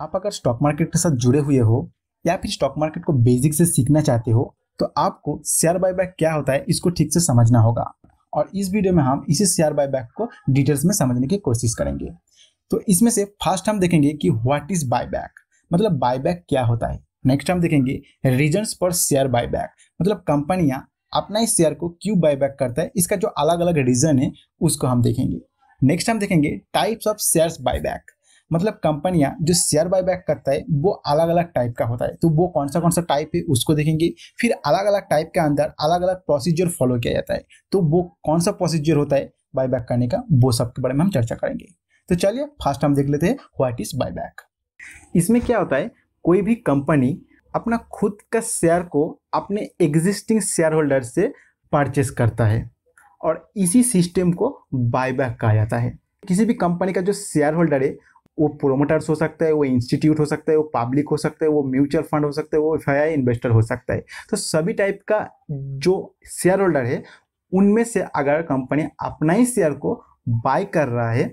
आप अगर stock market के साथ जुड़े हुए हो या फिर स्टॉक मार्केट को बेसिक से सीखना चाहते हो तो आपको शेयर बायबैक क्या होता है इसको ठीक से समझना होगा और इस वीडियो में हम इसी शेयर बायबैक को डिटेल्स में समझने की कोशिश करेंगे तो इसमें से फर्स्ट हम देखेंगे कि व्हाट इज बायबैक मतलब बायबैक क्या होता है नेक्स्ट हम देखेंगे रीजन फॉर शेयर बायबैक मतलब कंपनियां अपना इस शेयर को क्यों बायबैक करता है इसका जो अलग अलग रीजन है उसको हम देखेंगे नेक्स्ट हम देखेंगे टाइप्स ऑफ शेयर्स बायबैक मतलब कंपनियां जो शेयर बायबैक करता है वो अलग अलग टाइप का होता है तो वो कौन सा कौन सा टाइप है उसको देखेंगे फिर अलग अलग टाइप के अंदर अलग अलग प्रोसीजर फॉलो किया जाता है तो वो कौन सा प्रोसीजर होता है बायबैक करने का वो सब के बारे में हम चर्चा करेंगे तो चलिए फर्स्ट हम देख लेते हैं व्हाट इज बायबैक इसमें क्या होता है कोई भी कंपनी अपना खुद का शेयर को अपने एग्जिस्टिंग शेयर होल्डर से परचेस करता है और इसी सिस्टम को बायबैक कहा जाता है किसी भी कंपनी का जो शेयर होल्डर है वो प्रोमोटर्स हो सकता है वो इंस्टीट्यूट हो सकता है वो पब्लिक हो सकता है वो म्यूचुअल फंड हो सकता है वो एफ इन्वेस्टर हो सकता है तो सभी टाइप का जो शेयर होल्डर है उनमें से अगर कंपनी अपना ही शेयर को बाय कर रहा है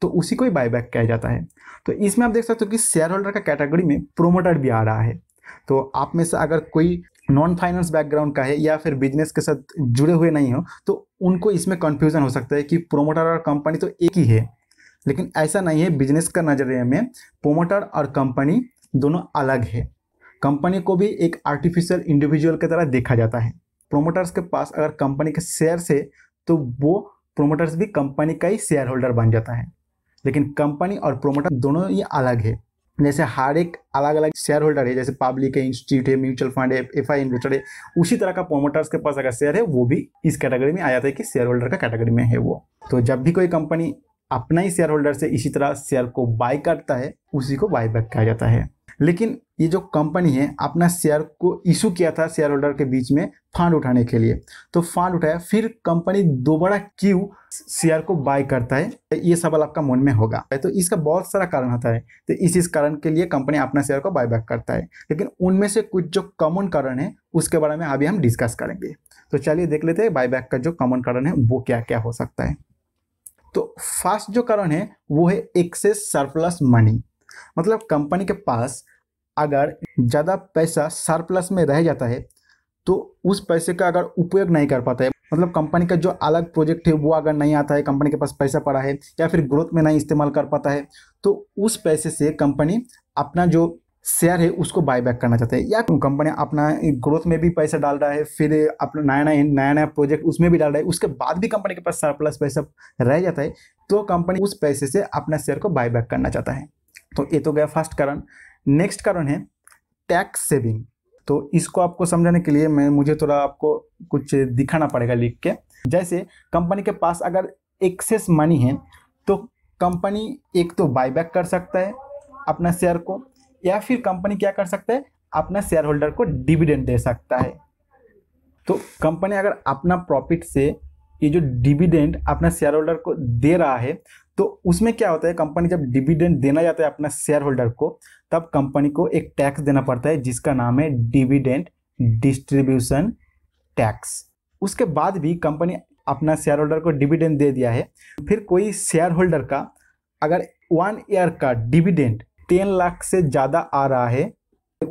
तो उसी को ही बैक किया जाता है तो इसमें आप देख सकते हो कि शेयर होल्डर का कैटेगरी में प्रोमोटर भी आ रहा है तो आप में से अगर कोई नॉन फाइनेंस बैकग्राउंड का है या फिर बिजनेस के साथ जुड़े हुए नहीं हो तो उनको इसमें कन्फ्यूज़न हो सकता है कि प्रोमोटर और कंपनी तो एक ही है लेकिन ऐसा नहीं है बिजनेस का नज़रिए में प्रोमोटर और कंपनी दोनों अलग है कंपनी को भी एक आर्टिफिशियल इंडिविजुअल की तरह देखा जाता है प्रोमोटर्स के पास अगर कंपनी के शेयर्स है तो वो प्रोमोटर्स भी कंपनी का ही शेयर होल्डर बन जाता है लेकिन कंपनी और प्रोमोटर दोनों ही अलग है जैसे हर एक अलग अलग शेयर होल्डर है जैसे पब्लिक है इंस्टीट्यूट है म्यूचुअल फंड है एफ आई इन्वेस्टर है उसी तरह का प्रोमोटर्स के पास अगर शेयर है वो भी इस कैटेगरी में आ जाता है कि शेयर होल्डर का कैटेगरी में है वो तो जब भी कोई कंपनी अपना ही शेयर होल्डर से इसी तरह शेयर को बाय करता है उसी को बाय बैक कहा जाता है लेकिन ये जो कंपनी है अपना शेयर को इशू किया था शेयर होल्डर के बीच में फंड उठाने के लिए तो फंड उठाया फिर कंपनी दोबारा क्यों शेयर को बाय करता है ये सवाल आपका मन में होगा तो इसका बहुत सारा कारण होता है तो इस इस कारण के लिए कंपनी अपना शेयर को बाय बैक करता है लेकिन उनमें से कुछ जो कॉमन कारण है उसके बारे में अभी हम डिस्कस करेंगे तो चलिए देख लेते हैं बैक का जो कॉमन कारण है वो क्या क्या हो सकता है तो फर्स्ट जो कारण है वो है एक्सेस सरप्लस मनी मतलब कंपनी के पास अगर ज़्यादा पैसा सरप्लस में रह जाता है तो उस पैसे का अगर उपयोग नहीं कर पाता है मतलब कंपनी का जो अलग प्रोजेक्ट है वो अगर नहीं आता है कंपनी के पास पैसा पड़ा है या फिर ग्रोथ में नहीं इस्तेमाल कर पाता है तो उस पैसे से कंपनी अपना जो शेयर है उसको बाय बैक करना चाहते हैं या कंपनी अपना ग्रोथ में भी पैसा डाल रहा है फिर अपना नया नया नया नया प्रोजेक्ट उसमें भी डाल रहा है उसके बाद भी कंपनी के पास सरप्लस पैसा रह जाता है तो कंपनी उस पैसे से अपना शेयर को बाय बैक करना चाहता है तो ये तो गया फर्स्ट कारण नेक्स्ट कारण है टैक्स सेविंग तो इसको आपको समझाने के लिए मैं मुझे थोड़ा आपको कुछ दिखाना पड़ेगा लिख के जैसे कंपनी के पास अगर एक्सेस मनी है तो कंपनी एक तो बायबैक कर सकता है अपना शेयर को या फिर कंपनी क्या कर सकता है अपना शेयर होल्डर को डिविडेंड दे सकता है तो कंपनी अगर अपना प्रॉफिट से ये जो डिविडेंड अपना शेयर होल्डर को दे रहा है तो उसमें क्या होता है कंपनी जब डिविडेंड देना जाता है अपना शेयर होल्डर को तब कंपनी को एक टैक्स देना पड़ता है जिसका नाम है डिविडेंड डिस्ट्रीब्यूशन टैक्स उसके बाद भी कंपनी अपना शेयर होल्डर को डिविडेंड दे दिया है फिर कोई शेयर होल्डर का अगर वन ईयर का डिविडेंड टेन लाख से ज़्यादा आ रहा है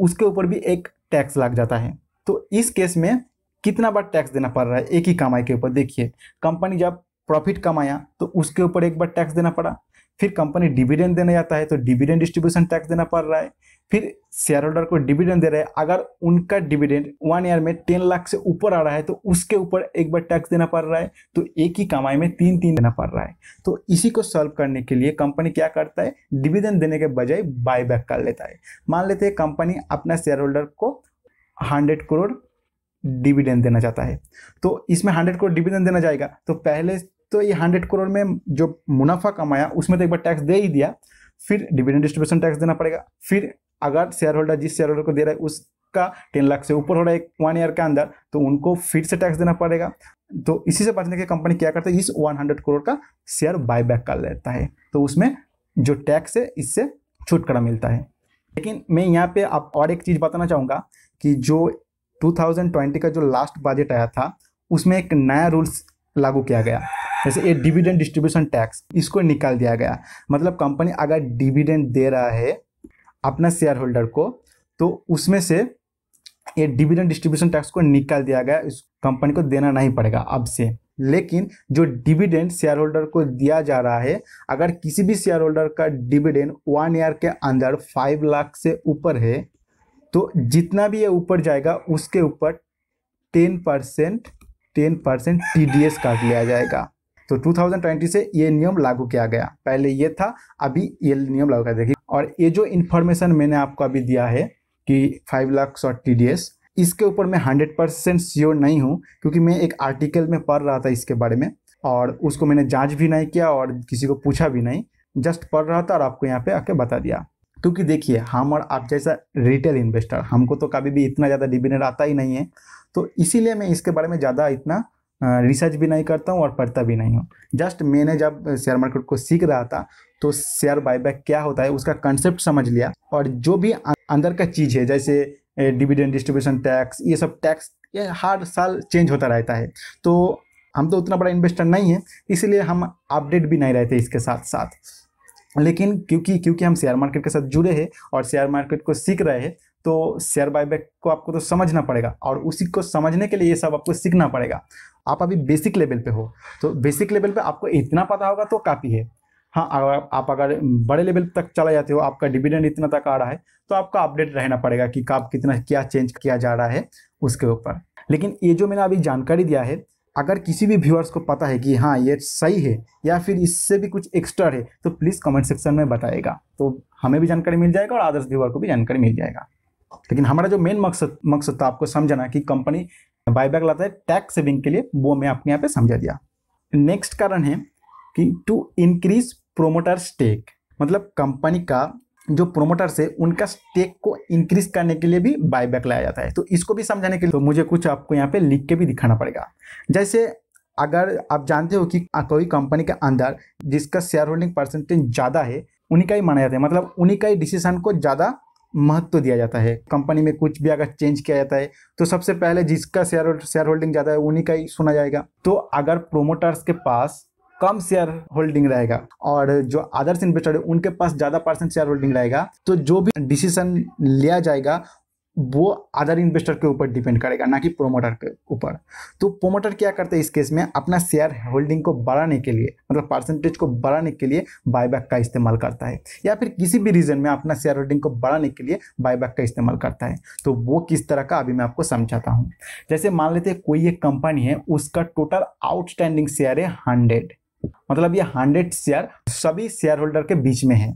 उसके ऊपर भी एक टैक्स लग जाता है तो इस केस में कितना बार टैक्स देना पड़ रहा है एक ही कमाई के ऊपर देखिए कंपनी जब प्रॉफिट कमाया तो उसके ऊपर एक बार टैक्स देना पड़ा फिर कंपनी डिविडेंड देने जाता है तो डिविडेंड डिस्ट्रीब्यूशन टैक्स देना पड़ रहा है फिर शेयर होल्डर को डिविडेंड दे रहे हैं अगर उनका डिविडेंड वन ईयर में टेन लाख से ऊपर आ रहा है तो उसके ऊपर एक बार टैक्स देना पड़ रहा है तो एक ही कमाई में तीन तीन देना पड़ रहा है तो इसी को सॉल्व करने के लिए कंपनी क्या करता है डिविडेंड देने के बजाय बैक कर लेता है मान लेते हैं कंपनी अपना शेयर होल्डर को हंड्रेड करोड़ डिविडेंड देना चाहता है तो इसमें हंड्रेड करोड़ डिविडेंड देना जाएगा तो पहले तो ये हंड्रेड करोड़ में जो मुनाफा कमाया उसमें तो एक बार टैक्स दे ही दिया फिर डिविडेंड डिस्ट्रीब्यूशन टैक्स देना पड़ेगा फिर अगर शेयर होल्डर जिस शेयर होल्डर को दे रहा है उसका टेन लाख से ऊपर हो रहा है वन ईयर के अंदर तो उनको फिर से टैक्स देना पड़ेगा तो इसी से बचने के कंपनी क्या करती है इस वन हंड्रेड करोड़ का शेयर बायबैक कर लेता है तो उसमें जो टैक्स है इससे छुटकारा मिलता है लेकिन मैं यहाँ पे आप और एक चीज़ बताना चाहूँगा कि जो 2020 का जो लास्ट बजट आया था उसमें एक नया रूल्स लागू किया गया जैसे ये डिविडेंड डिस्ट्रीब्यूशन टैक्स इसको निकाल दिया गया मतलब कंपनी अगर डिविडेंड दे रहा है अपना शेयर होल्डर को तो उसमें से ये डिविडेंड डिस्ट्रीब्यूशन टैक्स को निकाल दिया गया इस कंपनी को देना नहीं पड़ेगा अब से लेकिन जो डिविडेंड शेयर होल्डर को दिया जा रहा है अगर किसी भी शेयर होल्डर का डिविडेंड वन ईयर के अंदर फाइव लाख से ऊपर है तो जितना भी ये ऊपर जाएगा उसके ऊपर ten percent ten percent T D S काट लिया जाएगा तो 2020 से ये नियम लागू किया गया पहले ये था अभी ये नियम लागू कर देखिए और ये जो इन्फॉर्मेशन मैंने आपको अभी दिया है कि फाइव लाख और टी इसके ऊपर मैं हंड्रेड परसेंट श्योर नहीं हूँ क्योंकि मैं एक आर्टिकल में पढ़ रहा था इसके बारे में और उसको मैंने जाँच भी नहीं किया और किसी को पूछा भी नहीं जस्ट पढ़ रहा था और आपको यहाँ पे आके बता दिया क्योंकि देखिए हम और आप जैसा रिटेल इन्वेस्टर हमको तो कभी भी इतना ज़्यादा डिबिनेट आता ही नहीं है तो इसीलिए मैं इसके बारे में ज़्यादा इतना रिसर्च भी नहीं करता हूँ और पढ़ता भी नहीं हूँ जस्ट मैंने जब शेयर मार्केट को सीख रहा था तो शेयर बायबैक क्या होता है उसका कंसेप्ट समझ लिया और जो भी अं-, अंदर का चीज़ है जैसे डिविडेंड डिस्ट्रीब्यूशन टैक्स ये सब टैक्स ये हर साल चेंज होता रहता है तो हम तो उतना बड़ा इन्वेस्टर नहीं है इसलिए हम अपडेट भी नहीं रहते इसके साथ साथ लेकिन क्योंकि क्योंकि हम शेयर मार्केट के साथ जुड़े हैं और शेयर मार्केट को सीख रहे हैं तो शेयर बायबैक को आपको तो समझना पड़ेगा और उसी को समझने के लिए ये सब आपको सीखना पड़ेगा आप अभी बेसिक लेवल पे हो तो बेसिक लेवल पे आपको इतना पता होगा तो काफ़ी है हाँ अगर आप अगर बड़े लेवल तक चला जाते हो आपका डिविडेंड इतना तक आ रहा है तो आपका अपडेट रहना पड़ेगा कि आप कितना क्या चेंज किया जा रहा है उसके ऊपर लेकिन ये जो मैंने अभी जानकारी दिया है अगर किसी भी व्यूअर्स को पता है कि हाँ ये सही है या फिर इससे भी कुछ एक्स्ट्रा है तो प्लीज़ कमेंट सेक्शन में बताएगा तो हमें भी जानकारी मिल जाएगा और आदर्श व्यूअर को भी जानकारी मिल जाएगा लेकिन हमारा जो मेन मकसद मकसद था आपको समझना कि कंपनी बायबैक लाता है टैक्स सेविंग के लिए वो मैं आपके यहाँ पे समझा दिया नेक्स्ट कारण है कि टू इंक्रीज प्रोमोटर स्टेक मतलब कंपनी का जो प्रोमोटर्स है उनका स्टेक को इंक्रीज करने के लिए भी बायबैक लाया जाता है तो इसको भी समझाने के लिए तो मुझे कुछ आपको यहाँ पे लिख के भी दिखाना पड़ेगा जैसे अगर आप जानते हो कि कोई कंपनी के अंदर जिसका शेयर होल्डिंग परसेंटेज ज़्यादा है उन्हीं का ही माना जाता है मतलब उन्हीं का ही डिसीजन को ज़्यादा महत्व तो दिया जाता है कंपनी में कुछ भी अगर चेंज किया जाता है तो सबसे पहले जिसका शेयर शेयर होल्डिंग ज़्यादा है उन्हीं का ही सुना जाएगा तो अगर प्रोमोटर्स के पास कम शेयर होल्डिंग रहेगा और जो अदर्स इन्वेस्टर है उनके पास ज़्यादा परसेंट शेयर होल्डिंग रहेगा तो जो भी डिसीजन लिया जाएगा वो अदर इन्वेस्टर के ऊपर डिपेंड करेगा ना कि प्रोमोटर के ऊपर तो प्रोमोटर क्या करते हैं इस केस में अपना शेयर होल्डिंग को बढ़ाने के लिए मतलब परसेंटेज को बढ़ाने के लिए बायबैक का इस्तेमाल करता है या फिर किसी भी रीजन में अपना शेयर होल्डिंग को बढ़ाने के लिए बायबैक का इस्तेमाल करता है तो वो किस तरह का अभी मैं आपको समझाता हूँ जैसे मान लेते हैं कोई एक कंपनी है उसका टोटल आउटस्टैंडिंग शेयर है हंड्रेड मतलब ये हंड्रेड शेयर सभी शेयर होल्डर के बीच में है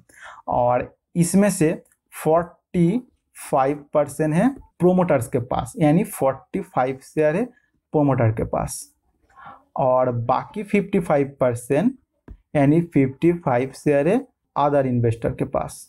और इसमें से फोर्टी फाइव परसेंट है प्रोमोटर्स के पास यानी फोर्टी फाइव शेयर है प्रोमोटर के पास और बाकी फिफ्टी फाइव परसेंट यानी फिफ्टी फाइव शेयर है अदर इन्वेस्टर के पास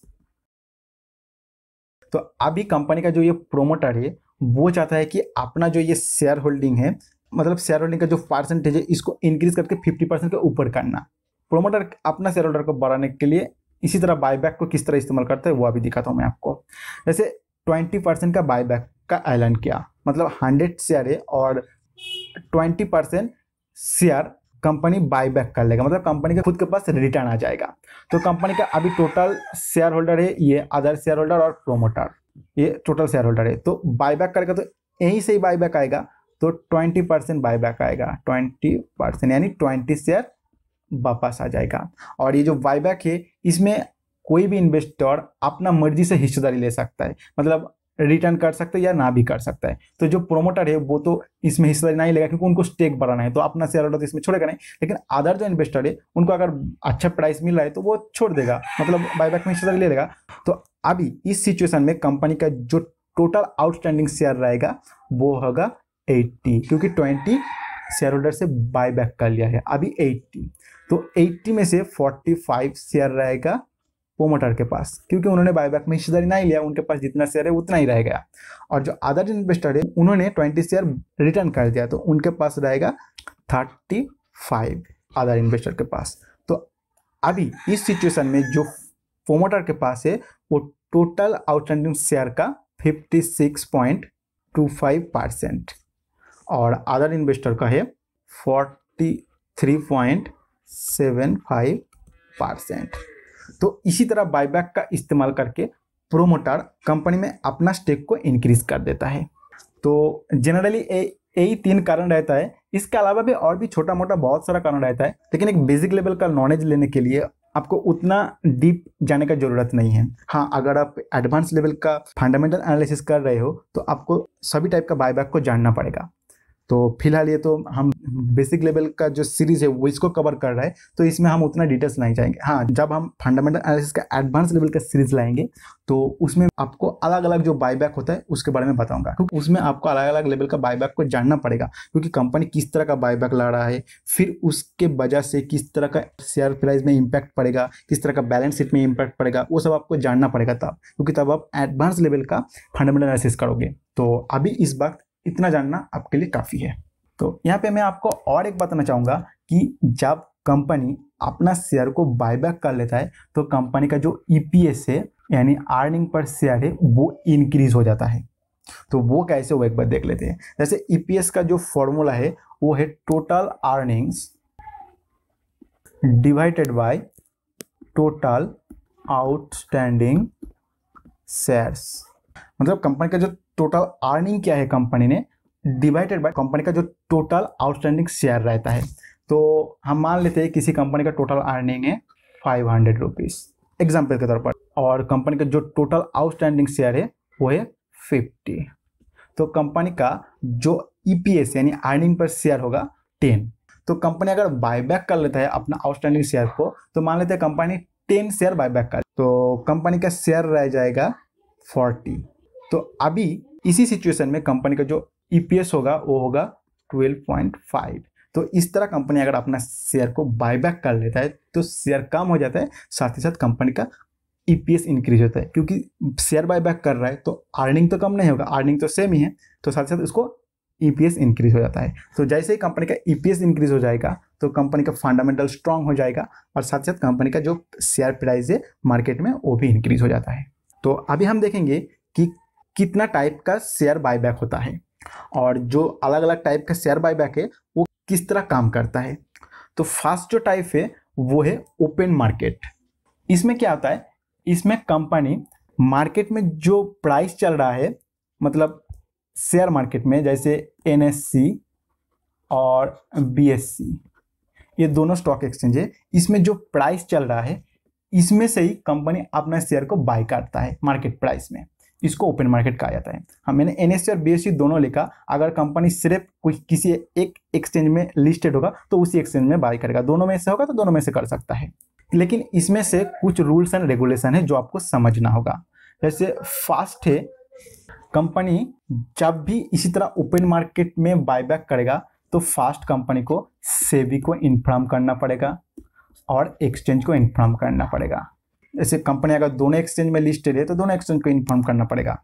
तो अभी कंपनी का जो ये प्रोमोटर है वो चाहता है कि अपना जो ये शेयर होल्डिंग है मतलब शेयर होल्डिंग का जो परसेंटेज है इसको इंक्रीज करके फिफ्टी परसेंट के ऊपर करना प्रोमोटर अपना शेयर होल्डर को बढ़ाने के लिए इसी तरह बायबैक को किस तरह इस्तेमाल करते हैं वो अभी दिखाता हूँ मैं आपको जैसे ट्वेंटी परसेंट का बायबैक का ऐलान किया मतलब हंड्रेड शेयर है और twenty percent share company buyback कर लेगा मतलब कंपनी के खुद के पास रिटर्न आ जाएगा तो कंपनी का अभी टोटल शेयर होल्डर है ये अदर शेयर होल्डर और प्रोमोटर ये टोटल शेयर होल्डर है तो बायबैक करेगा तो यहीं से ही बायबैक आएगा तो ट्वेंटी परसेंट बायबैक आएगा ट्वेंटी परसेंट यानी ट्वेंटी शेयर वापस आ जाएगा और ये जो वाईबैक है इसमें कोई भी इन्वेस्टर अपना मर्जी से हिस्सेदारी ले सकता है मतलब रिटर्न कर सकता है या ना भी कर सकता है तो जो प्रोमोटर है वो तो इसमें हिस्सेदारी नहीं लेगा क्योंकि उनको स्टेक बढ़ाना है तो अपना शेयर होल्डर तो इसमें छोड़ेगा नहीं लेकिन अदर जो इन्वेस्टर है उनको अगर अच्छा प्राइस मिल रहा है तो वो छोड़ देगा मतलब बायबैक में हिस्सेदारी ले लेगा तो अभी इस सिचुएशन में कंपनी का जो टोटल आउटस्टैंडिंग शेयर रहेगा वो होगा एट्टी क्योंकि ट्वेंटी शेयर होल्डर से बायबैक कर लिया है अभी एट्टी तो 80 में से 45 शेयर रहेगा प्रोमोटर के पास क्योंकि उन्होंने बायबैक में हिस्सेदारी नहीं लिया उनके पास जितना शेयर है उतना ही रह गया और जो अदर इन्वेस्टर है उन्होंने 20 शेयर रिटर्न कर दिया तो उनके पास रहेगा 35 अदर इन्वेस्टर के पास तो अभी इस सिचुएशन में जो प्रोमोटर के पास है वो टोटल आउटस्टैंडिंग शेयर का फिफ्टी परसेंट और अदर इन्वेस्टर का है फोर्टी सेवन फाइव परसेंट तो इसी तरह बायबैक का इस्तेमाल करके प्रोमोटर कंपनी में अपना स्टेक को इंक्रीज कर देता है तो जनरली यही तीन कारण रहता है इसके अलावा भी और भी छोटा मोटा बहुत सारा कारण रहता है लेकिन एक बेसिक लेवल का नॉलेज लेने के लिए आपको उतना डीप जाने का ज़रूरत नहीं है हाँ अगर आप एडवांस लेवल का फंडामेंटल एनालिसिस कर रहे हो तो आपको सभी टाइप का बायबैक को जानना पड़ेगा तो फिलहाल ये तो हम बेसिक लेवल का जो सीरीज है वो इसको कवर कर रहा है तो इसमें हम उतना डिटेल्स नहीं जाएंगे हाँ जब हम फंडामेंटल एनालिसिस का एडवांस लेवल का सीरीज लाएंगे तो उसमें आपको अलग अलग जो बायबैक होता है उसके बारे में बताऊंगा क्योंकि उसमें आपको अलग अलग लेवल का बायबैक को जानना पड़ेगा क्योंकि कंपनी किस तरह का बायबैक ला रहा है फिर उसके वजह से किस तरह का शेयर प्राइस में इम्पैक्ट पड़ेगा किस तरह का बैलेंस शीट में इम्पैक्ट पड़ेगा वो सब आपको जानना पड़ेगा तब क्योंकि तब आप एडवांस लेवल का फंडामेंटल एनालिसिस करोगे तो अभी इस वक्त इतना जानना आपके लिए काफ़ी है तो यहाँ पे मैं आपको और एक बताना चाहूँगा कि जब कंपनी अपना शेयर को बायबैक कर लेता है तो कंपनी का जो ई e है यानी अर्निंग पर शेयर है वो इनक्रीज हो जाता है तो वो कैसे वो एक बार देख लेते हैं जैसे ई e का जो फॉर्मूला है वो है total earnings divided by total outstanding shares मतलब कंपनी का जो टोटल अर्निंग क्या है कंपनी ने डिवाइडेड बाय कंपनी का जो टोटल आउटस्टैंडिंग शेयर रहता है तो हम मान लेते हैं किसी कंपनी का टोटल अर्निंग है फाइव हंड्रेड रुपीज़ एग्जाम्पल के तौर पर और कंपनी का जो टोटल आउटस्टैंडिंग शेयर है वो है फिफ्टी तो कंपनी का जो ई e यानी अर्निंग पर शेयर होगा टेन तो कंपनी अगर बायबैक कर लेता है अपना आउटस्टैंडिंग शेयर को तो मान लेते हैं कंपनी टेन शेयर बायबैक कर तो कंपनी का शेयर रह जाएगा फोर्टी तो अभी इसी सिचुएशन में कंपनी का जो ई e होगा वो होगा 12.5 तो इस तरह कंपनी अगर अपना शेयर को बायबैक कर लेता है तो शेयर कम हो जाता है साथ ही साथ कंपनी का ई e इंक्रीज होता है क्योंकि शेयर बायबैक कर रहा है तो अर्निंग तो कम नहीं होगा अर्निंग तो सेम ही है तो साथ ही साथ उसको ई e इंक्रीज हो जाता है तो जैसे ही कंपनी का ई इंक्रीज हो जाएगा तो कंपनी का फंडामेंटल स्ट्रांग हो जाएगा और साथ ही साथ कंपनी का जो शेयर प्राइस है मार्केट में वो भी इंक्रीज हो जाता है तो अभी हम देखेंगे कि कितना टाइप का शेयर बायबैक होता है और जो अलग अलग टाइप का शेयर बायबैक है वो किस तरह काम करता है तो फर्स्ट जो टाइप है वो है ओपन मार्केट इसमें क्या होता है इसमें कंपनी मार्केट में जो प्राइस चल रहा है मतलब शेयर मार्केट में जैसे एन और बी ये दोनों स्टॉक एक्सचेंज है इसमें जो प्राइस चल रहा है इसमें से ही कंपनी अपना शेयर को बाय करता है मार्केट प्राइस में इसको ओपन मार्केट कहा जाता है हाँ मैंने एन और बी दोनों लिखा अगर कंपनी सिर्फ कोई किसी एक एक्सचेंज में लिस्टेड होगा तो उसी एक्सचेंज में बाय करेगा दोनों में से होगा तो दोनों में से कर सकता है लेकिन इसमें से कुछ रूल्स एंड रेगुलेशन है जो आपको समझना होगा जैसे फास्ट है कंपनी जब भी इसी तरह ओपन मार्केट में बायबैक करेगा तो फास्ट कंपनी को सेबी को इन्फॉर्म करना पड़ेगा और एक्सचेंज को इन्फॉर्म करना पड़ेगा जैसे कंपनी अगर दोनों एक्सचेंज में लिस्टेड है तो दोनों एक्सचेंज को इन्फॉर्म करना पड़ेगा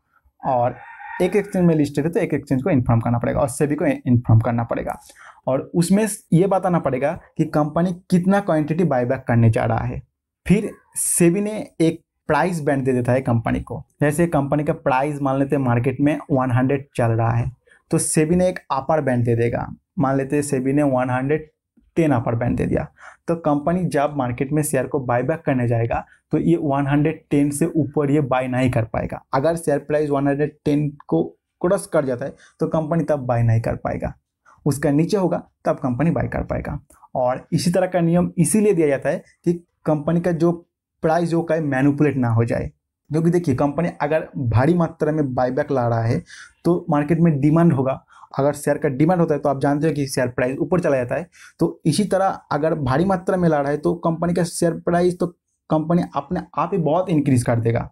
और एक एक्सचेंज में लिस्टेड है तो एक एक्सचेंज को इन्फॉर्म करना पड़ेगा और सभी को इन्फॉर्म करना पड़ेगा और उसमें ये बताना पड़ेगा कि कंपनी कितना क्वांटिटी बायबैक करने जा रहा है फिर सेबी ने एक प्राइस बैंड दे देता है कंपनी को जैसे कंपनी का प्राइस मान लेते हैं मार्केट में 100 चल रहा है तो सेबी ने एक अपर बैंड दे देगा मान लेते हैं सेबी ने 110 अपर बैंड दे दिया तो कंपनी जब मार्केट में शेयर को बायबैक करने जाएगा तो ये 110 से ऊपर ये बाय नहीं कर पाएगा अगर शेयर प्राइस 110 को क्रॉस कर जाता है तो कंपनी तब बाय नहीं कर पाएगा उसका नीचे होगा तब कंपनी बाय कर पाएगा और इसी तरह का नियम इसीलिए दिया जाता है कि कंपनी का जो प्राइस जो का है मैनुपुलेट ना हो जाए क्योंकि देखिए कंपनी अगर भारी मात्रा में बायबैक ला रहा है तो मार्केट में डिमांड होगा अगर शेयर का डिमांड होता है तो आप जानते हो कि शेयर प्राइस ऊपर चला जाता है तो इसी तरह अगर भारी मात्रा में ला रहा है तो कंपनी का शेयर प्राइस तो कंपनी अपने आप ही बहुत इंक्रीज कर देगा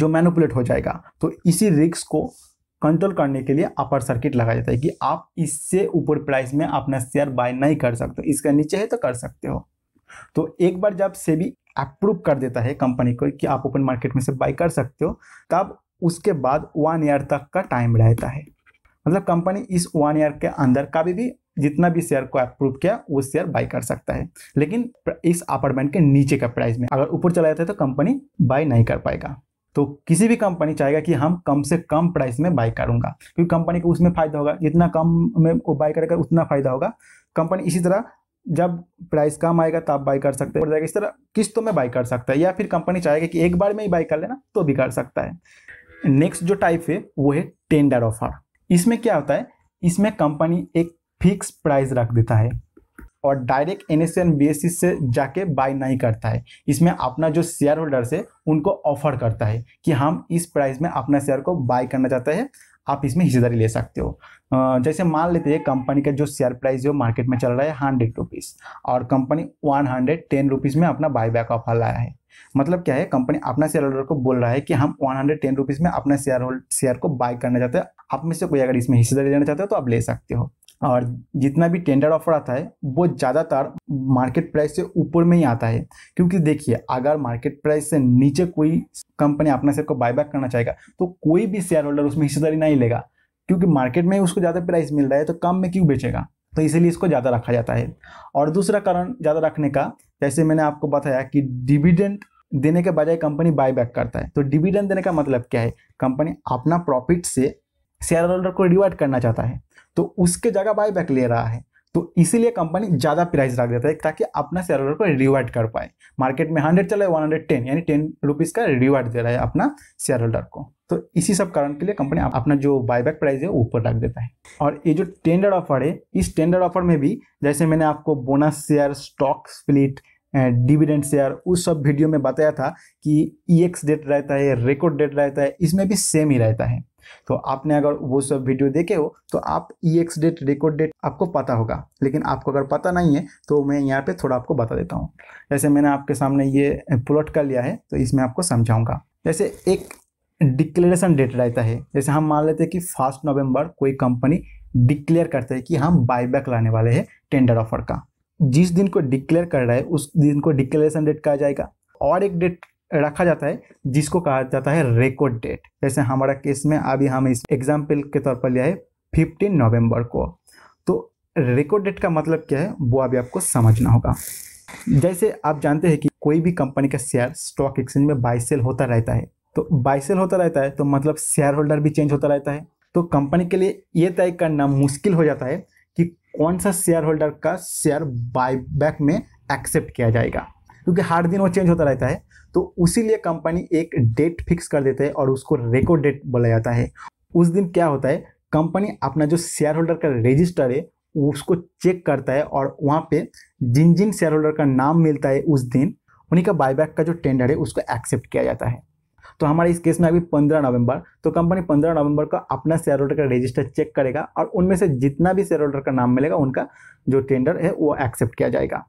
जो मैनुपुलेट हो जाएगा तो इसी रिस्क को कंट्रोल करने के लिए अपर सर्किट लगाया जाता है कि आप इससे ऊपर प्राइस में अपना शेयर बाय नहीं कर सकते इसके नीचे है तो कर सकते हो तो एक बार जब सेबी अप्रूव कर देता है कंपनी को कि आप ओपन मार्केट में से बाय कर सकते हो तब उसके बाद वन ईयर तक का टाइम रहता है मतलब कंपनी इस वन ईयर के अंदर कभी भी जितना भी शेयर को अप्रूव किया वो शेयर बाई कर सकता है लेकिन इस अपार्टमेंट के नीचे का प्राइस में अगर ऊपर चला जाता है तो कंपनी बाई नहीं कर पाएगा तो किसी भी कंपनी चाहेगा कि हम कम से कम प्राइस में बाई करूंगा क्योंकि कंपनी को उसमें फायदा होगा जितना कम में वो बाई करेगा उतना फायदा होगा कंपनी इसी तरह जब प्राइस कम आएगा तब बाई कर सकते हैं इस तरह किस्तों तो में बाई कर सकता है या फिर कंपनी चाहेगा कि एक बार में ही बाई कर लेना तो भी कर सकता है नेक्स्ट जो टाइप है वो है टेंडर ऑफर इसमें क्या होता है इसमें कंपनी एक फिक्स प्राइस रख देता है और डायरेक्ट एन एस बेसिस से जाके बाय नहीं करता है इसमें अपना जो शेयर होल्डर्स है उनको ऑफर करता है कि हम इस प्राइस में अपना शेयर को बाय करना चाहते हैं आप इसमें हिस्सेदारी ले सकते हो जैसे मान लेते हैं कंपनी का जो शेयर प्राइस जो मार्केट में चल रहा है हंड्रेड रुपीज़ और company one hundred ten rupees में अपना बैक ऑफर लाया है मतलब क्या है कंपनी अपना शेयर होल्डर को बोल रहा है कि हम वन हंड्रेड टेन रुपीज़ में अपना शेयर होल्ड शेयर को बाय करना चाहते हैं आप में से कोई अगर इसमें हिस्सेदारी लेना चाहते हो तो आप ले सकते हो और जितना भी टेंडर ऑफर आता है वो ज़्यादातर मार्केट प्राइस से ऊपर में ही आता है क्योंकि देखिए अगर मार्केट प्राइस से नीचे कोई कंपनी अपना शेयर को बायबैक करना चाहेगा तो कोई भी शेयर होल्डर उसमें हिस्सेदारी नहीं लेगा क्योंकि मार्केट में उसको ज़्यादा प्राइस मिल रहा है तो कम में क्यों बेचेगा तो इसीलिए इसको ज़्यादा रखा जाता है और दूसरा कारण ज़्यादा रखने का जैसे मैंने आपको बताया कि डिविडेंड देने के बजाय कंपनी बायबैक करता है तो डिविडेंड देने का मतलब क्या है कंपनी अपना प्रॉफिट से शेयर होल्डर को रिवार्ड करना चाहता है तो उसके जगह बायबैक ले रहा है तो इसीलिए कंपनी ज़्यादा प्राइस रख देता है ताकि अपना शेयर होल्डर को रिवार्ड कर पाए मार्केट में हंड्रेड चला है वन हंड्रेड टेन यानी टेन रुपीज़ का रिवार्ड दे रहा है अपना शेयर होल्डर को तो इसी सब कारण के लिए कंपनी अपना जो बायबैक प्राइस है ऊपर रख देता है और ये जो टेंडर ऑफर है इस टेंडर ऑफर में भी जैसे मैंने आपको bonus share stock split dividend share उस सब वीडियो में बताया था कि ई एक्स डेट रहता है रिकॉर्ड डेट रहता है इसमें भी सेम ही रहता है तो आपने अगर वो सब वीडियो देखे हो तो आप E X date record date आपको पता होगा लेकिन आपको अगर पता नहीं है तो मैं यहाँ पे थोड़ा आपको बता देता हूँ जैसे मैंने आपके सामने ये प्लॉट कर लिया है तो इसमें आपको समझाऊंगा जैसे एक डिक्लेरेशन डेट रहता है जैसे हम मान लेते हैं कि फर्स्ट नवंबर कोई कंपनी डिक्लेयर करते हैं कि हम बायबैक लाने वाले हैं टेंडर ऑफर का जिस दिन को डिक्लेयर कर रहा है उस दिन को डिक्लेरेशन डेट कहा जाएगा और एक डेट रखा जाता है जिसको कहा जाता है रिकॉर्ड डेट जैसे हमारा केस में अभी हम इस एग्जाम्पल के तौर पर लिया है फिफ्टीन नवम्बर को तो रिकॉर्ड डेट का मतलब क्या है वो अभी आपको समझना होगा जैसे आप जानते हैं कि कोई भी कंपनी का शेयर स्टॉक एक्सचेंज में बाई सेल होता रहता है तो बाइसेल होता रहता है तो मतलब शेयर होल्डर भी चेंज होता रहता है तो कंपनी के लिए ये तय करना मुश्किल हो जाता है कि कौन सा शेयर होल्डर का शेयर बाईबैक में एक्सेप्ट किया जाएगा क्योंकि हर दिन वो चेंज होता रहता है तो उसी लिए कंपनी एक डेट फिक्स कर देते हैं और उसको रिकॉर्ड डेट बोला जाता है उस दिन क्या होता है कंपनी अपना जो शेयर होल्डर का रजिस्टर है उसको चेक करता है और वहाँ पे जिन जिन शेयर होल्डर का नाम मिलता है उस दिन उन्हीं का बायबैक का जो टेंडर है उसको एक्सेप्ट किया जाता है तो हमारे इस केस में अभी पंद्रह नवंबर तो कंपनी पंद्रह नवंबर का अपना शेयर होल्डर का रजिस्टर चेक करेगा और उनमें से जितना भी शेयर होल्डर का नाम मिलेगा उनका जो टेंडर है वो एक्सेप्ट किया जाएगा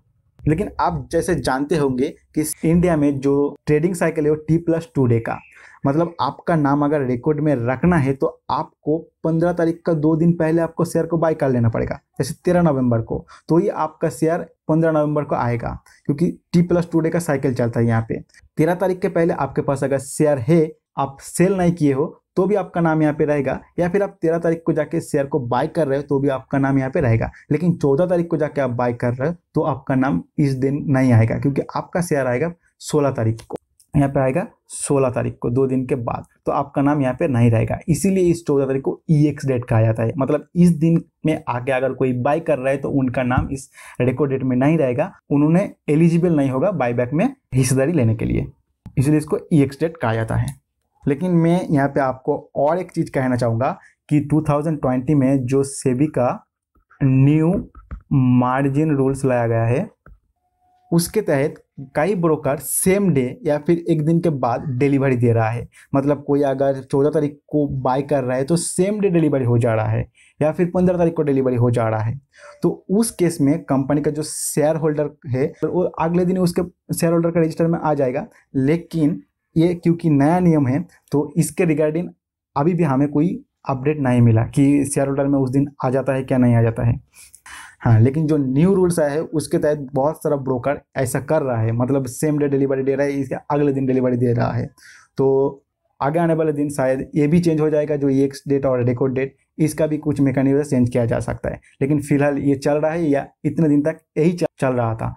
लेकिन आप जैसे जानते होंगे कि इंडिया में जो ट्रेडिंग साइकिल है वो टी प्लस टू डे का मतलब आपका नाम अगर रिकॉर्ड में रखना है तो आपको पंद्रह तारीख का दो दिन पहले आपको शेयर को बाय कर लेना पड़ेगा जैसे तेरह नवंबर को तो ही आपका शेयर पंद्रह नवंबर को आएगा क्योंकि टी प्लस टू डे का साइकिल चलता है यहाँ पे तेरह तारीख के पहले आपके पास अगर शेयर है आप सेल नहीं किए हो तो भी आपका नाम यहाँ पे रहेगा या फिर आप तेरह तारीख को जाके शेयर को बाय कर रहे हो तो भी आपका नाम यहाँ पे रहेगा लेकिन चौदह तारीख को जाके आप बाय कर रहे हो तो आपका नाम इस दिन नहीं आएगा क्योंकि आपका शेयर आएगा सोलह तारीख को यहाँ पे आएगा 16 तारीख को दो दिन के बाद तो आपका नाम यहाँ पे नहीं रहेगा इसीलिए इस 14 तारीख को ई एक्स डेट कहा जाता है मतलब इस दिन में आगे अगर कोई बाई कर रहा है तो उनका नाम इस रिकॉर्ड डेट में नहीं रहेगा उन्होंने एलिजिबल नहीं होगा बाई बैक में हिस्सेदारी लेने के लिए इसलिए इसको ई एक्स डेट कहा जाता है लेकिन मैं यहाँ पे आपको और एक चीज़ कहना चाहूँगा कि टू में जो सेबी का न्यू मार्जिन रूल्स लाया गया है उसके तहत कई ब्रोकर सेम डे या फिर एक दिन के बाद डिलीवरी दे रहा है मतलब कोई अगर चौदह तारीख को बाय कर रहा है तो सेम डे डिलीवरी हो जा रहा है या फिर पंद्रह तारीख को डिलीवरी हो जा रहा है तो उस केस में कंपनी का जो शेयर होल्डर है तो वो अगले दिन उसके शेयर होल्डर का रजिस्टर में आ जाएगा लेकिन ये क्योंकि नया नियम है तो इसके रिगार्डिंग अभी भी हमें कोई अपडेट नहीं मिला कि शेयर होल्डर में उस दिन आ जाता है क्या नहीं आ जाता है हाँ लेकिन जो न्यू रूल्स आया है उसके तहत बहुत सारा ब्रोकर ऐसा कर रहा है मतलब सेम डे डिलीवरी दे रहा है इसके अगले दिन डिलीवरी दे रहा है तो आगे आने वाले दिन शायद ये भी चेंज हो जाएगा जो एक डेट और रिकॉर्ड डेट इसका भी कुछ मेकानिज्म चेंज किया जा सकता है लेकिन फिलहाल ये चल रहा है या इतने दिन तक यही चल रहा था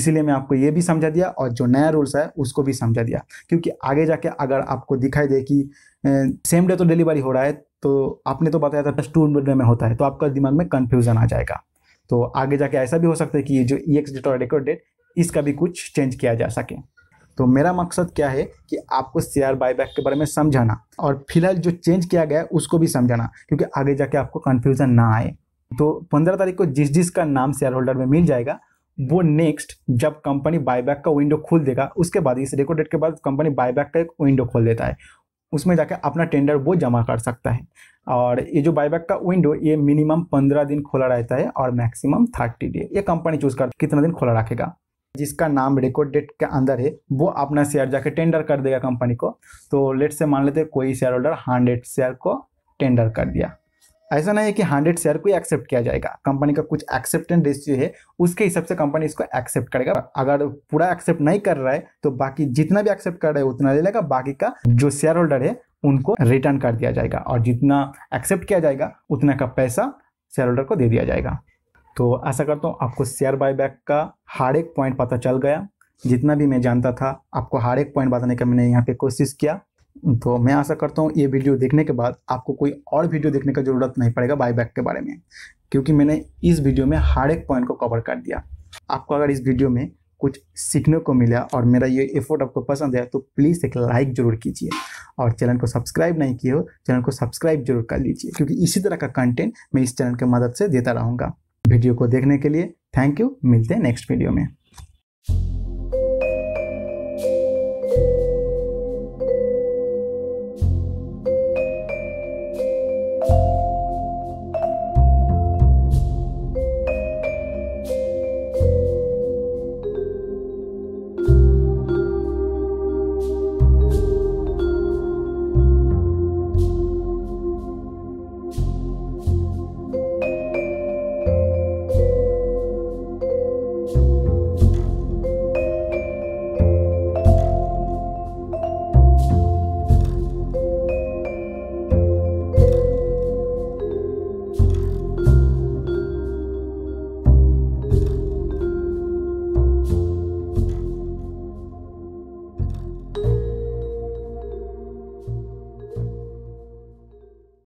इसीलिए मैं आपको ये भी समझा दिया और जो नया रूल्स है उसको भी समझा दिया क्योंकि आगे जाके अगर आपको दिखाई दे कि सेम डे तो डिलीवरी हो रहा है तो आपने तो बताया था टू डे में होता है तो आपका दिमाग में कन्फ्यूज़न आ जाएगा तो आगे जाके ऐसा भी हो सकता है कि जो ई एक्स डेट और रिकॉर्ड डेट इसका भी कुछ चेंज किया जा सके तो मेरा मकसद क्या है कि आपको शेयर बायबैक के बारे में समझाना और फिलहाल जो चेंज किया गया है उसको भी समझाना क्योंकि आगे जाके आपको कन्फ्यूज़न ना आए तो पंद्रह तारीख को जिस जिस का नाम शेयर होल्डर में मिल जाएगा वो नेक्स्ट जब कंपनी बायबैक का विंडो खोल देगा उसके बाद इस रिकॉर्ड डेट के बाद कंपनी बायबैक का एक विंडो खोल देता है उसमें जाके अपना टेंडर वो जमा कर सकता है और ये जो बायबैक का विंडो ये मिनिमम पंद्रह दिन खुला रहता है और मैक्सिमम थर्टी डे ये कंपनी चूज कर कितना दिन खुला रखेगा जिसका नाम रिकॉर्ड डेट के अंदर है वो अपना शेयर जाके टेंडर कर देगा कंपनी को तो लेट से मान लेते कोई शेयर होल्डर हंड्रेड शेयर को टेंडर कर दिया ऐसा नहीं है कि हंड्रेड शेयर को एक्सेप्ट किया जाएगा कंपनी का कुछ एक्सेप्टेंस रेशियो है उसके हिसाब से कंपनी इसको एक्सेप्ट करेगा अगर पूरा एक्सेप्ट नहीं कर रहा है तो बाकी जितना भी एक्सेप्ट कर रहा है उतना ले लेगा बाकी का जो शेयर होल्डर है उनको रिटर्न कर दिया जाएगा और जितना एक्सेप्ट किया जाएगा उतना का पैसा शेयर होल्डर को दे दिया जाएगा तो ऐसा करता हूँ आपको शेयर बायबैक का हर एक पॉइंट पता चल गया जितना भी मैं जानता था आपको हर एक पॉइंट बताने का मैंने यहाँ पे कोशिश किया तो मैं आशा करता हूँ ये वीडियो देखने के बाद आपको कोई और वीडियो देखने का ज़रूरत नहीं पड़ेगा बाईबैक के बारे में क्योंकि मैंने इस वीडियो में हर एक पॉइंट को कवर कर दिया आपको अगर इस वीडियो में कुछ सीखने को मिला और मेरा ये एफर्ट आपको पसंद है तो प्लीज़ एक लाइक ज़रूर कीजिए और चैनल को सब्सक्राइब नहीं किए हो चैनल को सब्सक्राइब जरूर कर लीजिए क्योंकि इसी तरह का कंटेंट मैं इस चैनल की मदद से देता रहूँगा वीडियो को देखने के लिए थैंक यू मिलते हैं नेक्स्ट वीडियो में